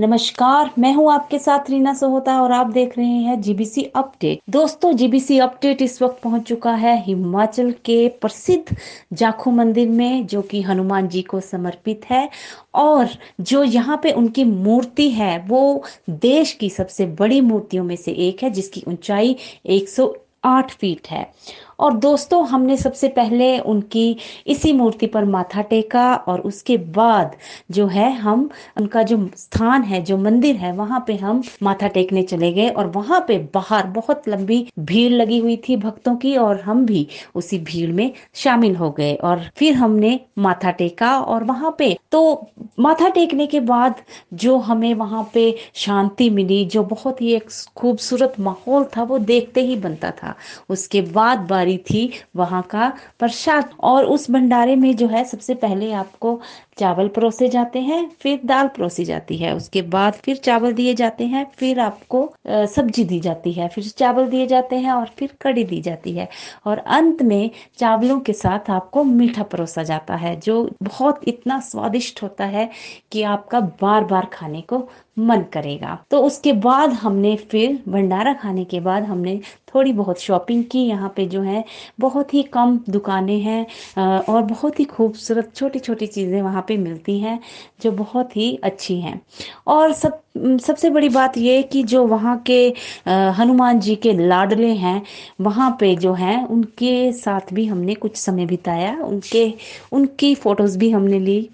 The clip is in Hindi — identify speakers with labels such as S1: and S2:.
S1: नमस्कार मैं हूं आपके साथ रीना सोहोता और आप देख रहे हैं जीबीसी अपडेट दोस्तों जीबीसी अपडेट इस वक्त पहुंच चुका है हिमाचल के प्रसिद्ध जाखू मंदिर में जो कि हनुमान जी को समर्पित है और जो यहाँ पे उनकी मूर्ति है वो देश की सबसे बड़ी मूर्तियों में से एक है जिसकी ऊंचाई 108 फीट है और दोस्तों हमने सबसे पहले उनकी इसी मूर्ति पर माथा टेका और उसके बाद जो है हम उनका जो स्थान है जो मंदिर है वहां पे हम माथा टेकने चले गए और वहां पे बाहर बहुत लंबी भीड़ लगी हुई थी भक्तों की और हम भी उसी भीड़ में शामिल हो गए और फिर हमने माथा टेका और वहां पे तो माथा टेकने के बाद जो हमें वहां पे शांति मिली जो बहुत ही एक खूबसूरत माहौल था वो देखते ही बनता था उसके बाद बार तैयारी थी वहाँ का प्रसाद और उस भंडारे में जो है सबसे पहले आपको चावल परोसे जाते हैं फिर दाल परोसी जाती है उसके बाद फिर चावल दिए जाते हैं फिर आपको सब्जी दी जाती है फिर चावल दिए जाते हैं और फिर कड़ी दी जाती है और अंत में चावलों के साथ आपको मीठा परोसा जाता है जो बहुत इतना स्वादिष्ट होता है कि आपका बार बार खाने को मन करेगा तो उसके बाद हमने फिर भंडारा खाने के बाद हमने थोड़ी बहुत शॉपिंग की यहाँ पे जो है बहुत ही कम दुकानें हैं और बहुत ही खूबसूरत छोटी छोटी चीज़ें वहाँ पे मिलती हैं जो बहुत ही अच्छी हैं और सब सबसे बड़ी बात ये कि जो वहाँ के हनुमान जी के लाडले हैं वहाँ पे जो हैं उनके साथ भी हमने कुछ समय बिताया उनके उनकी फ़ोटोज़ भी हमने ली